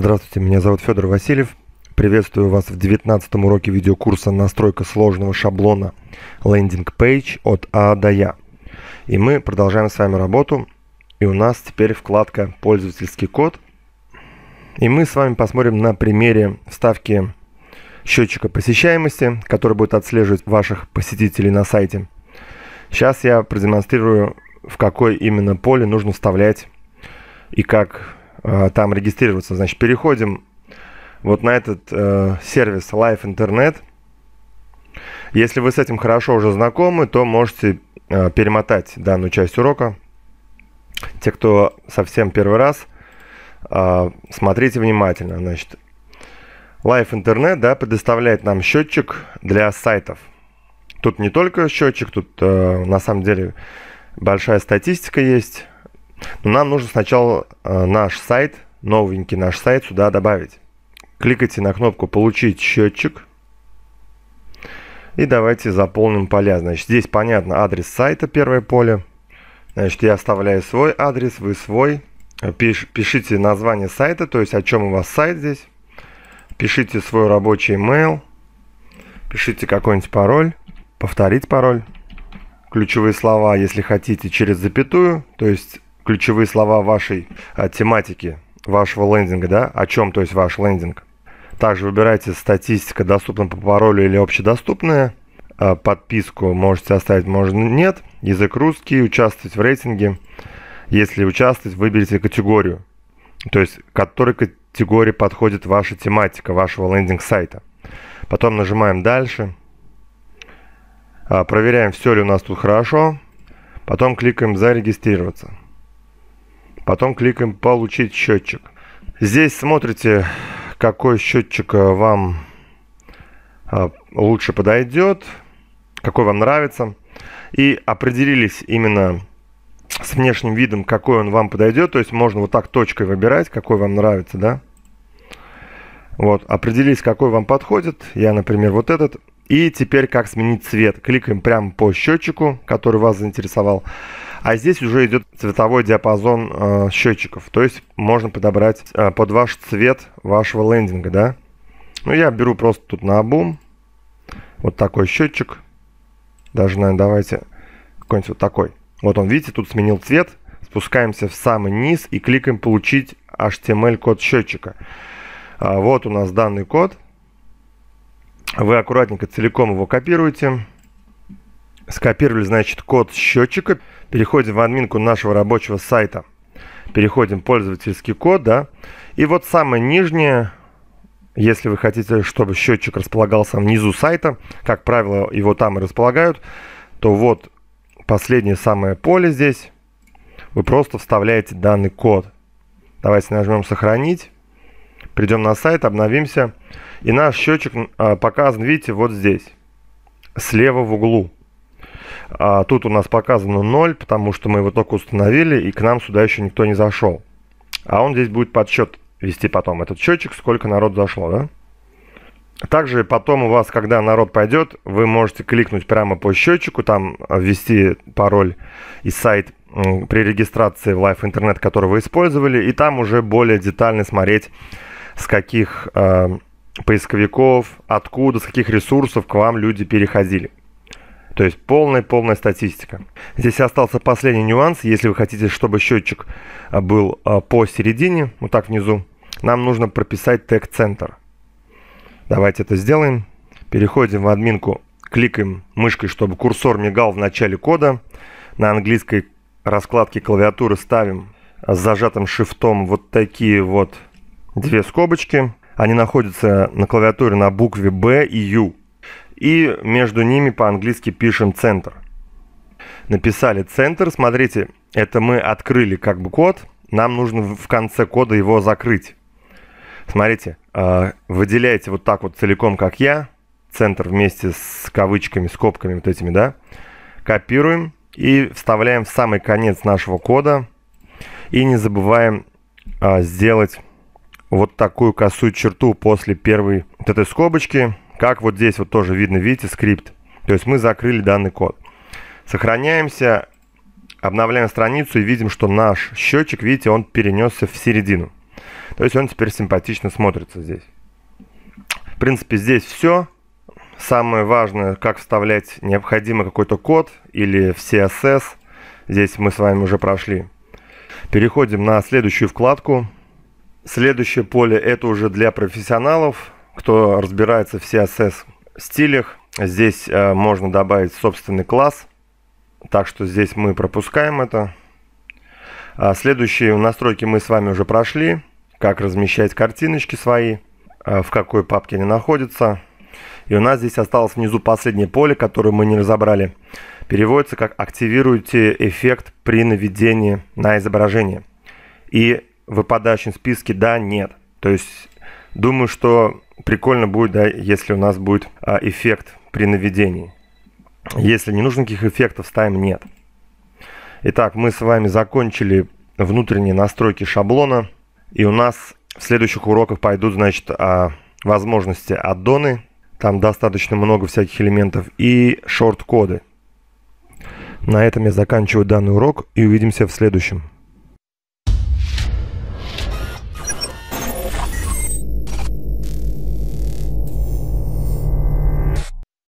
Здравствуйте, меня зовут Федор Васильев. Приветствую вас в 19 уроке видеокурса «Настройка сложного шаблона лендинг пейдж от А до Я». И мы продолжаем с вами работу. И у нас теперь вкладка «Пользовательский код». И мы с вами посмотрим на примере вставки счетчика посещаемости, который будет отслеживать ваших посетителей на сайте. Сейчас я продемонстрирую, в какое именно поле нужно вставлять и как Э, там регистрироваться. Значит, переходим вот на этот э, сервис Life Internet. Если вы с этим хорошо уже знакомы, то можете э, перемотать данную часть урока. Те, кто совсем первый раз, э, смотрите внимательно. Значит, Life Internet да, предоставляет нам счетчик для сайтов. Тут не только счетчик, тут э, на самом деле большая статистика есть но нам нужно сначала э, наш сайт, новенький наш сайт сюда добавить. Кликайте на кнопку «Получить счетчик». И давайте заполним поля. Значит, здесь понятно адрес сайта, первое поле. Значит, я оставляю свой адрес, вы свой. Пиш, пишите название сайта, то есть о чем у вас сайт здесь. Пишите свой рабочий email. Пишите какой-нибудь пароль. Повторить пароль. Ключевые слова, если хотите, через запятую. То есть ключевые слова вашей а, тематики, вашего лендинга, да, о чем, то есть ваш лендинг. Также выбирайте статистика, доступна по паролю или общедоступная. А, подписку можете оставить, можно нет. Язык русский, участвовать в рейтинге. Если участвовать, выберите категорию, то есть которой категории подходит ваша тематика вашего лендинг-сайта. Потом нажимаем «Дальше». А, проверяем, все ли у нас тут хорошо. Потом кликаем «Зарегистрироваться». Потом кликаем «Получить счетчик». Здесь смотрите, какой счетчик э, вам э, лучше подойдет, какой вам нравится. И определились именно с внешним видом, какой он вам подойдет. То есть можно вот так точкой выбирать, какой вам нравится, да. Вот, определились, какой вам подходит. Я, например, вот этот. И теперь как сменить цвет. Кликаем прямо по счетчику, который вас заинтересовал. А здесь уже идет цветовой диапазон э, счетчиков. То есть можно подобрать э, под ваш цвет вашего лендинга, да. Ну, я беру просто тут на обум. Вот такой счетчик. Даже, наверное, давайте какой-нибудь вот такой. Вот он, видите, тут сменил цвет. Спускаемся в самый низ и кликаем «Получить HTML-код счетчика». А, вот у нас данный код. Вы аккуратненько целиком его копируете. Скопировали, значит, код счетчика. Переходим в админку нашего рабочего сайта. Переходим в пользовательский код, да. И вот самое нижнее, если вы хотите, чтобы счетчик располагался внизу сайта, как правило, его там и располагают, то вот последнее самое поле здесь. Вы просто вставляете данный код. Давайте нажмем «Сохранить». Придем на сайт, обновимся. И наш счетчик а, показан, видите, вот здесь. Слева в углу. А тут у нас показано 0, потому что мы его только установили, и к нам сюда еще никто не зашел. А он здесь будет подсчет вести потом, этот счетчик, сколько народ зашло, да? Также потом у вас, когда народ пойдет, вы можете кликнуть прямо по счетчику, там а, ввести пароль и сайт при регистрации в Live Internet, который вы использовали, и там уже более детально смотреть, с каких э, поисковиков, откуда, с каких ресурсов к вам люди переходили. То есть полная-полная статистика. Здесь остался последний нюанс. Если вы хотите, чтобы счетчик а, был а, посередине, вот так внизу, нам нужно прописать тег-центр. Давайте это сделаем. Переходим в админку, кликаем мышкой, чтобы курсор мигал в начале кода. На английской раскладке клавиатуры ставим с зажатым шифтом вот такие вот две скобочки. Они находятся на клавиатуре на букве B и U и между ними по-английски пишем центр. Написали центр, смотрите, это мы открыли как бы код, нам нужно в конце кода его закрыть. Смотрите, а, выделяете вот так вот целиком, как я, центр вместе с кавычками, скобками вот этими, да, копируем и вставляем в самый конец нашего кода и не забываем а, сделать вот такую косую черту после первой вот этой скобочки, как вот здесь вот тоже видно, видите, скрипт. То есть мы закрыли данный код. Сохраняемся, обновляем страницу и видим, что наш счетчик, видите, он перенесся в середину. То есть он теперь симпатично смотрится здесь. В принципе, здесь все. Самое важное, как вставлять необходимый какой-то код или в CSS. Здесь мы с вами уже прошли. Переходим на следующую вкладку. Следующее поле это уже для профессионалов кто разбирается в CSS стилях, здесь э, можно добавить собственный класс. Так что здесь мы пропускаем это. А следующие настройки мы с вами уже прошли. Как размещать картиночки свои, э, в какой папке они находятся. И у нас здесь осталось внизу последнее поле, которое мы не разобрали. Переводится как «Активируйте эффект при наведении на изображение». И выпадающем списке «Да», «Нет». То есть Думаю, что прикольно будет, да, если у нас будет а, эффект при наведении. Если не нужно никаких эффектов, ставим нет. Итак, мы с вами закончили внутренние настройки шаблона. И у нас в следующих уроках пойдут, значит, а, возможности аддоны. Там достаточно много всяких элементов. И шорт-коды. На этом я заканчиваю данный урок и увидимся в следующем.